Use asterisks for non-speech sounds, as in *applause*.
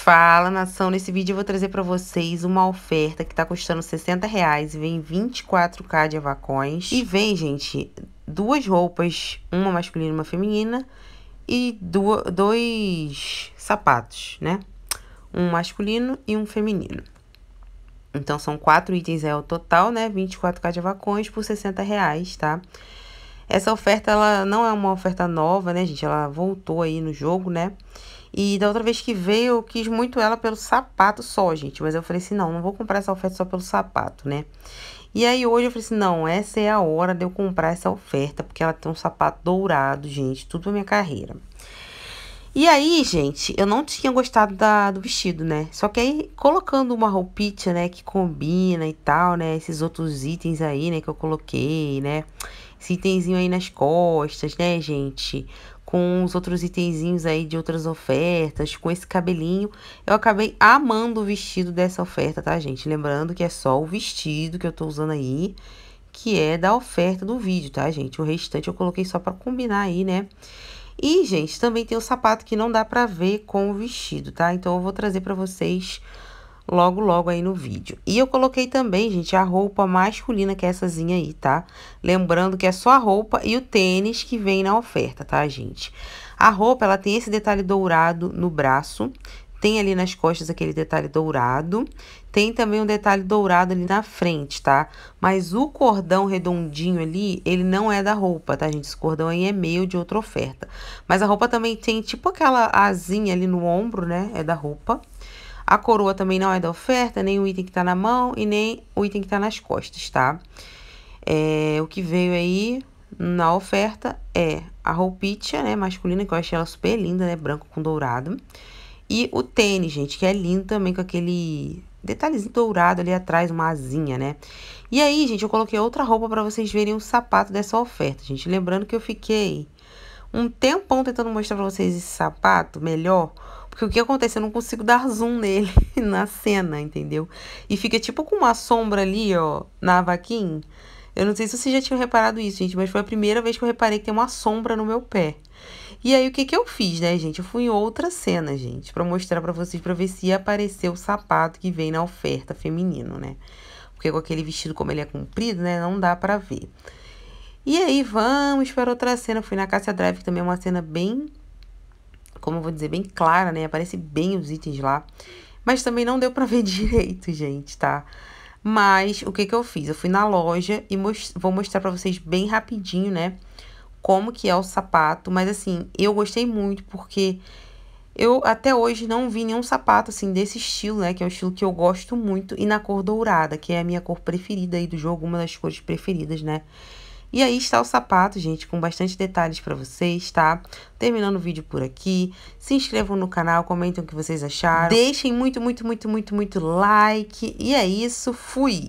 Fala nação, nesse vídeo eu vou trazer para vocês uma oferta que tá custando 60 reais, e vem 24k de avacões e vem, gente, duas roupas, uma masculina e uma feminina e dois sapatos, né? Um masculino e um feminino. Então são quatro itens é o total, né? 24k de avacões por 60 reais, tá? Essa oferta, ela não é uma oferta nova, né, gente? Ela voltou aí no jogo, né? E da outra vez que veio, eu quis muito ela pelo sapato só, gente. Mas eu falei assim, não, não vou comprar essa oferta só pelo sapato, né? E aí hoje eu falei assim, não, essa é a hora de eu comprar essa oferta, porque ela tem um sapato dourado, gente, tudo pra minha carreira. E aí, gente, eu não tinha gostado da, do vestido, né? Só que aí, colocando uma roupinha, né, que combina e tal, né? Esses outros itens aí, né, que eu coloquei, né? Esse itemzinho aí nas costas, né, gente? com os outros itenzinhos aí de outras ofertas, com esse cabelinho. Eu acabei amando o vestido dessa oferta, tá, gente? Lembrando que é só o vestido que eu tô usando aí, que é da oferta do vídeo, tá, gente? O restante eu coloquei só pra combinar aí, né? E, gente, também tem o sapato que não dá pra ver com o vestido, tá? Então, eu vou trazer pra vocês logo logo aí no vídeo. E eu coloquei também, gente, a roupa masculina que é essazinha aí, tá? Lembrando que é só a roupa e o tênis que vem na oferta, tá, gente? A roupa, ela tem esse detalhe dourado no braço, tem ali nas costas aquele detalhe dourado, tem também um detalhe dourado ali na frente, tá? Mas o cordão redondinho ali, ele não é da roupa, tá, gente? Esse cordão aí é meio de outra oferta. Mas a roupa também tem tipo aquela asinha ali no ombro, né? É da roupa. A coroa também não é da oferta, nem o item que tá na mão e nem o item que tá nas costas, tá? É, o que veio aí na oferta é a roupitia, né, masculina, que eu achei ela super linda, né, branco com dourado. E o tênis, gente, que é lindo também com aquele detalhezinho dourado ali atrás, uma asinha, né? E aí, gente, eu coloquei outra roupa para vocês verem o sapato dessa oferta, gente. Lembrando que eu fiquei um tempão tentando mostrar para vocês esse sapato melhor, porque o que acontece? Eu não consigo dar zoom nele, *laughs* na cena, entendeu? E fica tipo com uma sombra ali, ó, na vaquinha. Eu não sei se vocês já tinham reparado isso, gente, mas foi a primeira vez que eu reparei que tem uma sombra no meu pé. E aí, o que que eu fiz, né, gente? Eu fui em outra cena, gente, para mostrar para vocês, pra ver se ia aparecer o sapato que vem na oferta feminino, né? Porque com aquele vestido, como ele é comprido, né, não dá pra ver. E aí, vamos para outra cena. fui na Cassia Drive, que também é uma cena bem como eu vou dizer, bem clara, né? Aparece bem os itens lá. Mas também não deu para ver *laughs* direito, gente, tá? Mas o que que eu fiz? Eu fui na loja e most vou mostrar para vocês bem rapidinho, né? Como que é o sapato, mas assim, eu gostei muito porque eu até hoje não vi nenhum sapato assim desse estilo, né, que é um estilo que eu gosto muito e na cor dourada, que é a minha cor preferida aí do jogo, uma das cores preferidas, né? E aí está o sapato, gente, com bastante detalhes para vocês, tá? Terminando o vídeo por aqui. Se inscrevam no canal, comentem o que vocês acharam. Deixem muito, muito, muito, muito, muito like. E é isso, fui!